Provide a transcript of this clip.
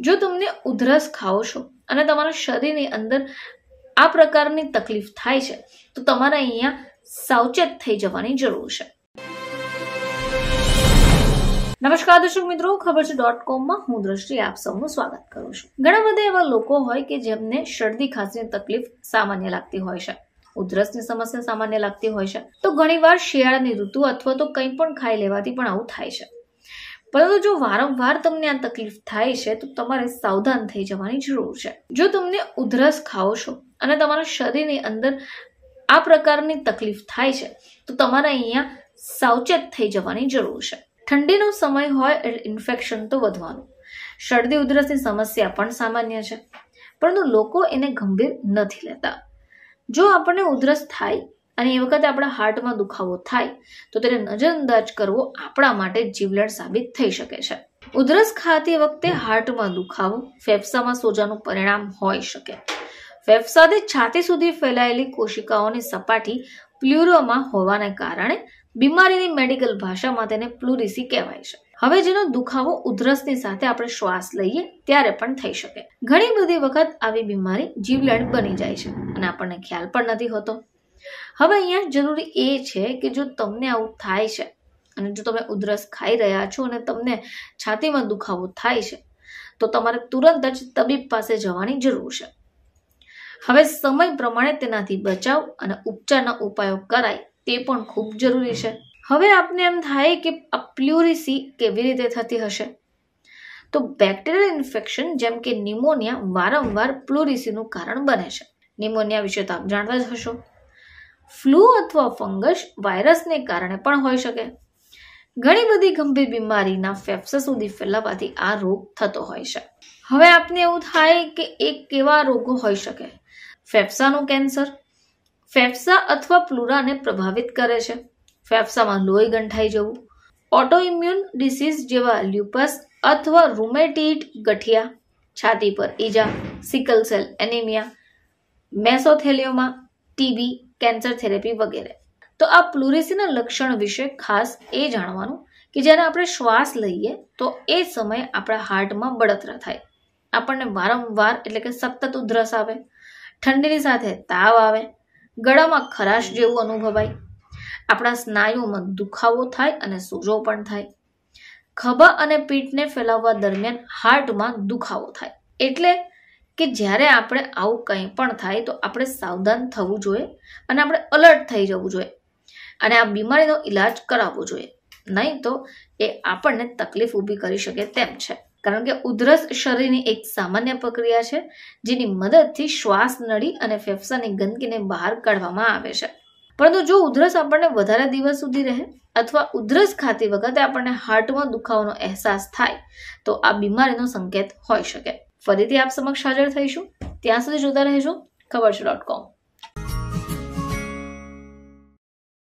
જો તમને ઉધરસ ખાઓ છો અને તમારા શરીરની અંદર આ પ્રકારની તકલીફ થાય છે તો તમારે અહીંયા સાવચેત થઈ જવાની જરૂર છે નમસ્કાર દર્શક મિત્રો ખબર છે ડોટ કોમમાં હું દ્રષ્ટિ આપ સૌનું સ્વાગત કરું છું ઘણા બધા એવા લોકો હોય કે જેમને શરદી ખાંસીની તકલીફ સામાન્ય લાગતી હોય છે ઉધરસની સમસ્યા સામાન્ય લાગતી હોય છે તો ઘણીવાર શિયાળાની ઋતુ અથવા તો કંઈ પણ ખાઈ લેવાથી પણ આવું થાય છે પરંતુ જો વારંવાર તમને આ તકલીફ થાય છે તો તમારે સાવધાન થઈ જવાની જરૂર છે જો તમને ઉધરસ ખાઓ છો અને તમારા શરીરની અંદર આ પ્રકારની તકલીફ થાય છે તો તમારે અહીંયા સાવચેત થઈ જવાની જરૂર છે ઠંડીનો સમય હોય એટલે ઇન્ફેક્શન તો વધવાનું શરદી ઉધરસની સમસ્યા પણ સામાન્ય છે પરંતુ લોકો એને ગંભીર નથી લેતા જો આપણને ઉધરસ થાય અને એ વખતે આપણા હાર્ટમાં દુખાવો થાય તો તેને નજરઅંદાજ કરવો આપણા માટે જીવલેણ સાબિત થઈ શકે છે ઉધરસ ખાતી વખતે હાર્ટમાં દુખાવો ફેફસામાં સોજાનું પરિણામ હોઈ શકે ફેફસાથી છાતી સુધી ફેલાયેલી કોશિકાઓની સપાટી પ્લ્યુરોમાં હોવાને કારણે બીમારીની મેડિકલ ભાષામાં તેને પ્લુરિસી કહેવાય છે હવે જેનો દુખાવો ઉધરસની સાથે આપણે શ્વાસ લઈએ ત્યારે પણ થઈ શકે ઘણી બધી વખત આવી બીમારી જીવલેણ બની જાય છે અને આપણને ખ્યાલ પણ નથી હોતો હવે અહીંયા જરૂરી એ છે કે જો તમને આવું થાય છે અને જો તમે ઉધરસ ખાઈ રહ્યા છો અને તમને છાતીમાં દુખાવો થાય છે તો તમારે તુરંત જ તબીબ પાસે જવાની જરૂર છે હવે સમય પ્રમાણે તેનાથી બચાવ અને ઉપચારના ઉપાયો કરાય તે પણ ખૂબ જરૂરી છે હવે આપને એમ થાય કે આ પ્લ્યુરિસી કેવી રીતે થતી હશે તો બેક્ટેરિયલ ઇન્ફેક્શન જેમ કે નિમોનિયા વારંવાર પ્લુરિસીનું કારણ બને છે નિમોનિયા વિશે તો આપ જાણતા જ હશો ફ્લૂ અથવા ફંગસ વાયરસને કારણે પણ હોઈ શકે ઘણી બધી ગંભીર બીમારીના ફેફસા સુધી ફેલાવાથી આ રોગ થતો હોય છે હવે આપને એવું થાય કે એક કેવા રોગો હોઈ શકે ફેફસાનું કેન્સર ફેફસા અથવા પ્લુરાને પ્રભાવિત કરે છે ફેફસામાં લોહી ગંઠાઈ જવું ઓટોઇમ્યુન ડિસીઝ જેવા લ્યુપસ અથવા રૂમેટીડ ગઠિયા છાતી પર ઈજા સિકલ સેલ એનિમિયા મેસોથેલિયોમાં ટીબી કેન્સર થેરેપી વગેરે તો આ પ્લુરેસીના લક્ષણ વિશે ખાસ એ જાણવાનું કે જ્યારે આપણે શ્વાસ લઈએ તો એ સમયે આપણા હાર્ટમાં બળતરા થાય આપણને વારંવાર એટલે કે સતત ઉધરસ આવે ઠંડીની સાથે તાવ આવે ગળામાં ખરાશ જેવું અનુભવાય આપણા સ્નાયુઓમાં દુખાવો થાય અને સોજો પણ થાય ખભા અને પીઠને ફેલાવવા દરમિયાન હાર્ટમાં દુખાવો થાય એટલે કે જ્યારે આપણે આવું કંઈ પણ થાય તો આપણે સાવધાન થવું જોઈએ અને આપણે અલર્ટ થઈ જવું જોઈએ અને આ બીમારીનો ઇલાજ કરાવવો જોઈએ નહીં તો એ આપણને તકલીફ ઊભી કરી શકે તેમ છે કારણ કે ઉધરસ શરીરની એક સામાન્ય પ્રક્રિયા છે જેની મદદથી શ્વાસ નળી અને ફેફસાની ગંદકીને બહાર કાઢવામાં આવે છે પરંતુ જો ઉધરસ આપણને વધારે દિવસ સુધી રહે અથવા ઉધરસ ખાતી વખતે આપણને હાર્ટમાં દુખાવાનો અહેસાસ થાય તો આ બીમારીનો સંકેત હોઈ શકે ફરીથી આપ સમક્ષ હાજર થઈશું ત્યાં સુધી જોતા રહેજો ખબર છે ડોટ કોમ